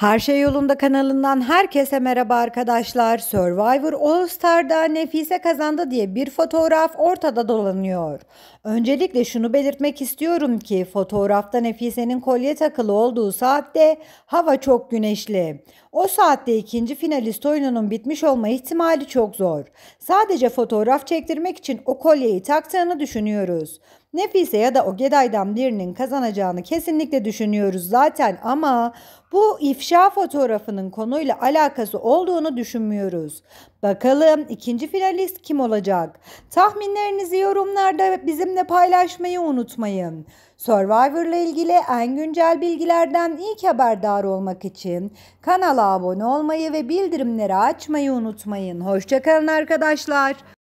Her Şey Yolunda kanalından herkese merhaba arkadaşlar. Survivor All Star'da Nefise kazandı diye bir fotoğraf ortada dolanıyor. Öncelikle şunu belirtmek istiyorum ki fotoğrafta Nefise'nin kolye takılı olduğu saatte hava çok güneşli. O saatte ikinci finalist oyununun bitmiş olma ihtimali çok zor. Sadece fotoğraf çektirmek için o kolyeyi taktığını düşünüyoruz. Nefise ya da o Geday'dan birinin kazanacağını kesinlikle düşünüyoruz zaten ama bu ifşa fotoğrafının konuyla alakası olduğunu düşünmüyoruz. Bakalım ikinci finalist kim olacak? Tahminlerinizi yorumlarda bizimle paylaşmayı unutmayın. Survivor ile ilgili en güncel bilgilerden ilk haberdar olmak için kanala abone olmayı ve bildirimleri açmayı unutmayın. Hoşçakalın arkadaşlar.